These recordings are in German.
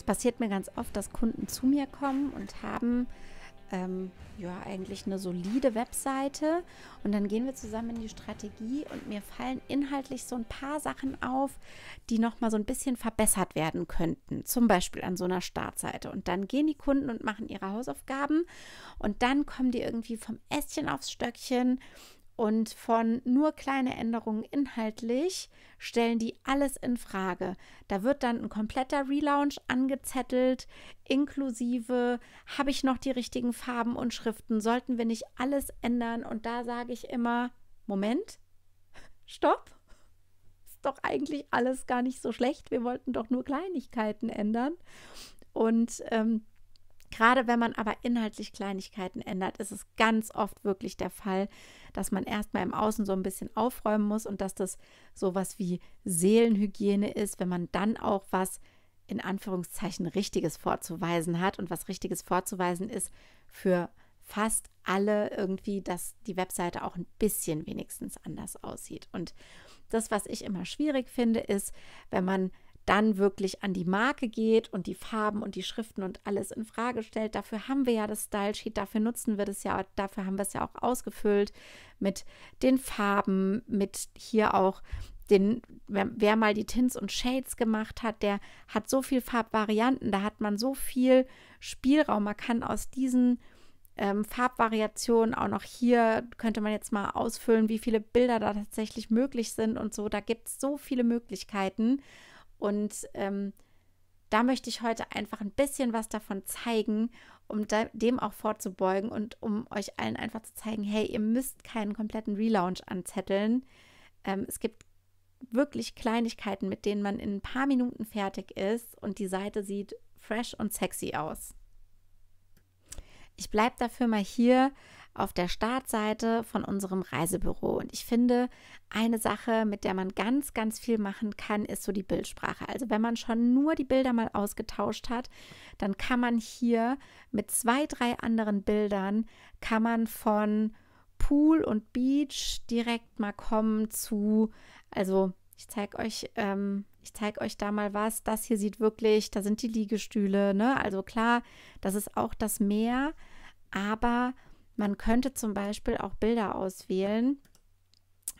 Es passiert mir ganz oft, dass Kunden zu mir kommen und haben ähm, ja eigentlich eine solide Webseite und dann gehen wir zusammen in die Strategie und mir fallen inhaltlich so ein paar Sachen auf, die noch mal so ein bisschen verbessert werden könnten, zum Beispiel an so einer Startseite. Und dann gehen die Kunden und machen ihre Hausaufgaben und dann kommen die irgendwie vom Ästchen aufs Stöckchen und von nur kleine Änderungen inhaltlich stellen die alles in Frage. Da wird dann ein kompletter Relaunch angezettelt, inklusive habe ich noch die richtigen Farben und Schriften, sollten wir nicht alles ändern? Und da sage ich immer, Moment, stopp. Ist doch eigentlich alles gar nicht so schlecht. Wir wollten doch nur Kleinigkeiten ändern. Und ähm, Gerade wenn man aber inhaltlich Kleinigkeiten ändert, ist es ganz oft wirklich der Fall, dass man erstmal im Außen so ein bisschen aufräumen muss und dass das sowas wie Seelenhygiene ist, wenn man dann auch was in Anführungszeichen Richtiges vorzuweisen hat und was Richtiges vorzuweisen ist für fast alle irgendwie, dass die Webseite auch ein bisschen wenigstens anders aussieht. Und das, was ich immer schwierig finde, ist, wenn man dann wirklich an die Marke geht und die Farben und die Schriften und alles in Frage stellt. Dafür haben wir ja das Style Sheet, dafür nutzen wir das ja, dafür haben wir es ja auch ausgefüllt mit den Farben, mit hier auch den, wer, wer mal die Tints und Shades gemacht hat, der hat so viel Farbvarianten, da hat man so viel Spielraum. Man kann aus diesen ähm, Farbvariationen auch noch hier könnte man jetzt mal ausfüllen, wie viele Bilder da tatsächlich möglich sind und so. Da gibt es so viele Möglichkeiten. Und ähm, da möchte ich heute einfach ein bisschen was davon zeigen, um da, dem auch vorzubeugen und um euch allen einfach zu zeigen, hey, ihr müsst keinen kompletten Relaunch anzetteln. Ähm, es gibt wirklich Kleinigkeiten, mit denen man in ein paar Minuten fertig ist und die Seite sieht fresh und sexy aus. Ich bleibe dafür mal hier auf der Startseite von unserem Reisebüro. Und ich finde, eine Sache, mit der man ganz, ganz viel machen kann, ist so die Bildsprache. Also wenn man schon nur die Bilder mal ausgetauscht hat, dann kann man hier mit zwei, drei anderen Bildern, kann man von Pool und Beach direkt mal kommen zu, also ich zeige euch, ähm, ich zeige euch da mal was. Das hier sieht wirklich, da sind die Liegestühle, ne? Also klar, das ist auch das Meer, aber man könnte zum Beispiel auch Bilder auswählen,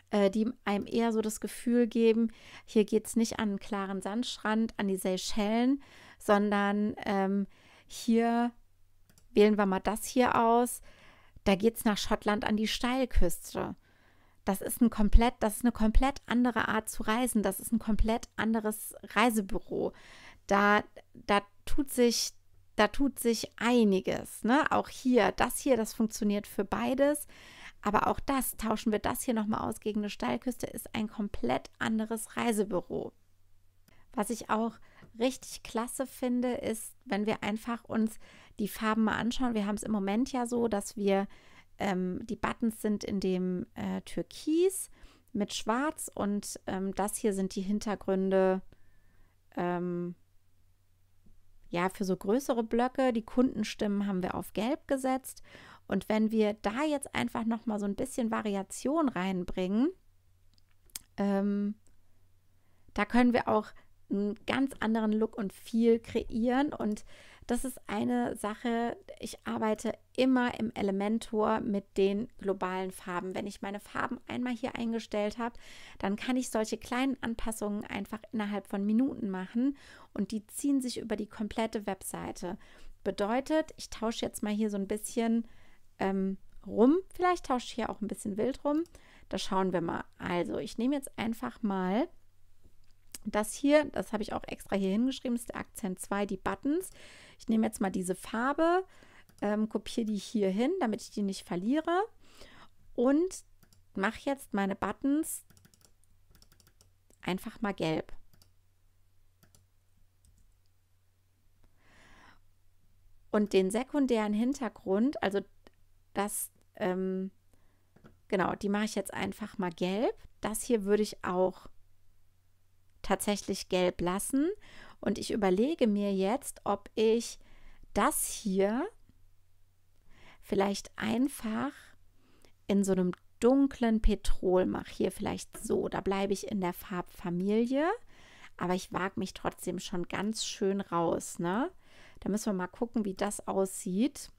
äh, die einem eher so das Gefühl geben, hier geht es nicht an einen klaren Sandstrand, an die Seychellen, sondern ähm, hier wählen wir mal das hier aus, da geht es nach Schottland an die Steilküste. Das ist ein komplett, das ist eine komplett andere Art zu reisen. Das ist ein komplett anderes Reisebüro. Da, da tut sich da tut sich einiges. Ne? Auch hier, das hier, das funktioniert für beides. Aber auch das, tauschen wir das hier nochmal aus gegen eine Steilküste, ist ein komplett anderes Reisebüro. Was ich auch richtig klasse finde, ist, wenn wir einfach uns die Farben mal anschauen. Wir haben es im Moment ja so, dass wir ähm, die Buttons sind in dem äh, Türkis mit Schwarz und ähm, das hier sind die Hintergründe ähm, ja, für so größere Blöcke, die Kundenstimmen haben wir auf gelb gesetzt. Und wenn wir da jetzt einfach nochmal so ein bisschen Variation reinbringen, ähm, da können wir auch einen ganz anderen Look und Feel kreieren. Und das ist eine Sache, ich arbeite immer im Elementor mit den globalen Farben. Wenn ich meine Farben einmal hier eingestellt habe, dann kann ich solche kleinen Anpassungen einfach innerhalb von Minuten machen und die ziehen sich über die komplette Webseite. Bedeutet, ich tausche jetzt mal hier so ein bisschen ähm, rum. Vielleicht tausche ich hier auch ein bisschen wild rum. Da schauen wir mal. Also, ich nehme jetzt einfach mal das hier, das habe ich auch extra hier hingeschrieben, ist der Akzent 2, die Buttons. Ich nehme jetzt mal diese Farbe, ähm, kopiere die hier hin, damit ich die nicht verliere und mache jetzt meine Buttons einfach mal gelb. Und den sekundären Hintergrund, also das, ähm, genau, die mache ich jetzt einfach mal gelb. Das hier würde ich auch tatsächlich gelb lassen. Und ich überlege mir jetzt, ob ich das hier vielleicht einfach in so einem dunklen Petrol mache. Hier vielleicht so. Da bleibe ich in der Farbfamilie. Aber ich wage mich trotzdem schon ganz schön raus. Ne? Da müssen wir mal gucken, wie das aussieht.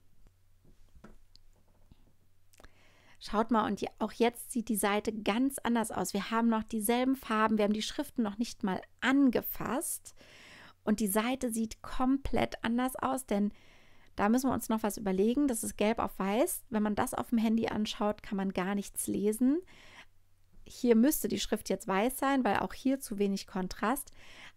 Schaut mal, und auch jetzt sieht die Seite ganz anders aus. Wir haben noch dieselben Farben, wir haben die Schriften noch nicht mal angefasst. Und die Seite sieht komplett anders aus, denn da müssen wir uns noch was überlegen. Das ist gelb auf weiß. Wenn man das auf dem Handy anschaut, kann man gar nichts lesen. Hier müsste die Schrift jetzt weiß sein, weil auch hier zu wenig Kontrast.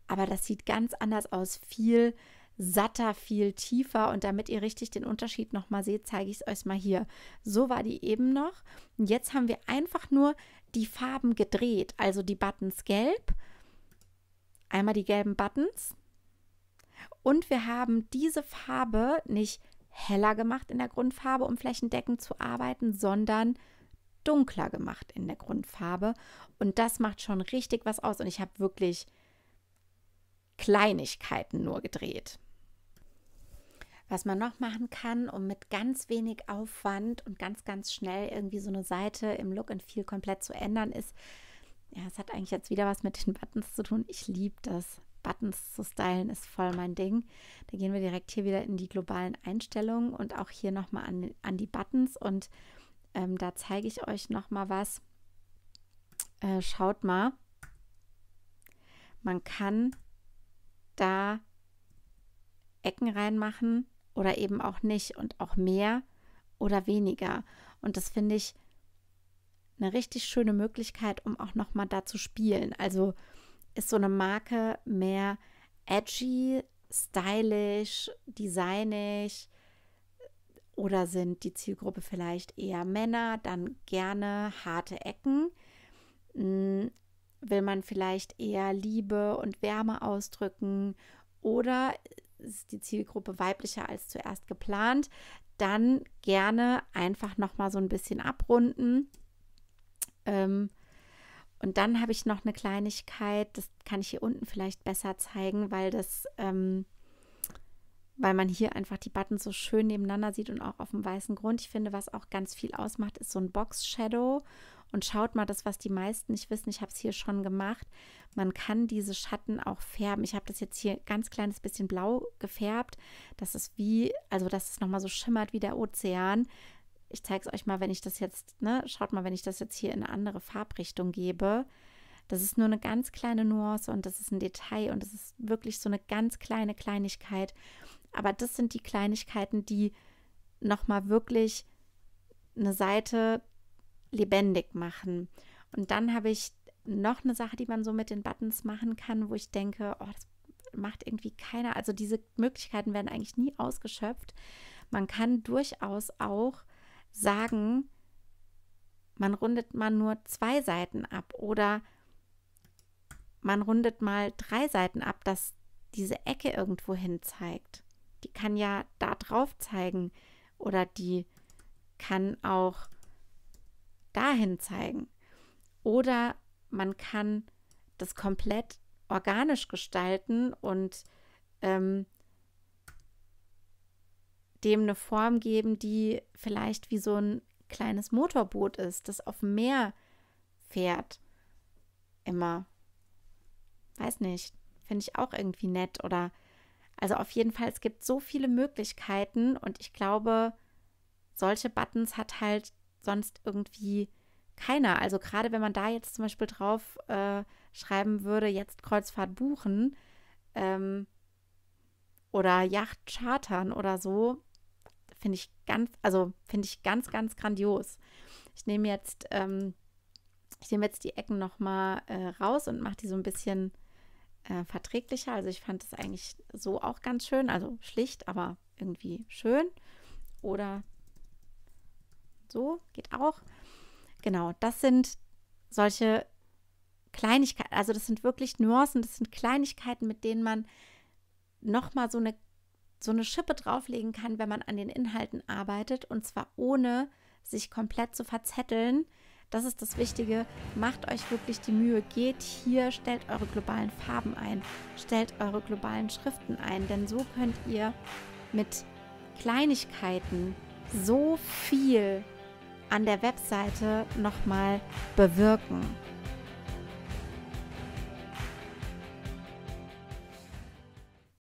Aber das sieht ganz anders aus. Viel satter, viel tiefer. Und damit ihr richtig den Unterschied nochmal seht, zeige ich es euch mal hier. So war die eben noch. Und jetzt haben wir einfach nur die Farben gedreht. Also die Buttons gelb, einmal die gelben Buttons. Und wir haben diese Farbe nicht heller gemacht in der Grundfarbe, um flächendeckend zu arbeiten, sondern dunkler gemacht in der Grundfarbe. Und das macht schon richtig was aus. Und ich habe wirklich Kleinigkeiten nur gedreht. Was man noch machen kann, um mit ganz wenig Aufwand und ganz, ganz schnell irgendwie so eine Seite im Look and Feel komplett zu ändern, ist, ja, es hat eigentlich jetzt wieder was mit den Buttons zu tun. Ich liebe das. Buttons zu stylen ist voll mein Ding. Da gehen wir direkt hier wieder in die globalen Einstellungen und auch hier nochmal an, an die Buttons und ähm, da zeige ich euch nochmal was. Äh, schaut mal, man kann da Ecken reinmachen oder eben auch nicht und auch mehr oder weniger. Und das finde ich eine richtig schöne Möglichkeit, um auch nochmal da zu spielen. Also ist so eine Marke mehr edgy, stylisch, designig oder sind die Zielgruppe vielleicht eher Männer, dann gerne harte Ecken. Hm, will man vielleicht eher Liebe und Wärme ausdrücken oder ist die Zielgruppe weiblicher als zuerst geplant, dann gerne einfach nochmal so ein bisschen abrunden. Ähm, und dann habe ich noch eine Kleinigkeit, das kann ich hier unten vielleicht besser zeigen, weil das ähm, weil man hier einfach die Buttons so schön nebeneinander sieht und auch auf dem weißen Grund. Ich finde, was auch ganz viel ausmacht, ist so ein Box-Shadow. Und schaut mal, das, was die meisten nicht wissen, ich habe es hier schon gemacht. Man kann diese Schatten auch färben. Ich habe das jetzt hier ganz kleines bisschen blau gefärbt. Das ist wie, also dass es nochmal so schimmert wie der Ozean. Ich zeige es euch mal, wenn ich das jetzt, ne, schaut mal, wenn ich das jetzt hier in eine andere Farbrichtung gebe. Das ist nur eine ganz kleine Nuance und das ist ein Detail und das ist wirklich so eine ganz kleine Kleinigkeit. Aber das sind die Kleinigkeiten, die nochmal wirklich eine Seite lebendig machen. Und dann habe ich noch eine Sache, die man so mit den Buttons machen kann, wo ich denke, oh, das macht irgendwie keiner. Also diese Möglichkeiten werden eigentlich nie ausgeschöpft. Man kann durchaus auch sagen, man rundet mal nur zwei Seiten ab oder man rundet mal drei Seiten ab, dass diese Ecke irgendwo hin zeigt kann ja da drauf zeigen oder die kann auch dahin zeigen. Oder man kann das komplett organisch gestalten und ähm, dem eine Form geben, die vielleicht wie so ein kleines Motorboot ist, das auf dem Meer fährt. Immer. Weiß nicht. Finde ich auch irgendwie nett. Oder also auf jeden Fall, es gibt so viele Möglichkeiten und ich glaube, solche Buttons hat halt sonst irgendwie keiner. Also gerade wenn man da jetzt zum Beispiel drauf äh, schreiben würde, jetzt Kreuzfahrt buchen ähm, oder Yacht chartern oder so, finde ich ganz, also finde ich ganz, ganz grandios. Ich nehme jetzt, ähm, ich nehme jetzt die Ecken nochmal äh, raus und mache die so ein bisschen äh, verträglicher. Also ich fand es eigentlich so auch ganz schön. Also schlicht, aber irgendwie schön. Oder so geht auch. Genau, das sind solche Kleinigkeiten. Also das sind wirklich Nuancen, das sind Kleinigkeiten, mit denen man nochmal so eine, so eine Schippe drauflegen kann, wenn man an den Inhalten arbeitet. Und zwar ohne sich komplett zu verzetteln das ist das Wichtige. Macht euch wirklich die Mühe. Geht hier, stellt eure globalen Farben ein, stellt eure globalen Schriften ein, denn so könnt ihr mit Kleinigkeiten so viel an der Webseite nochmal bewirken.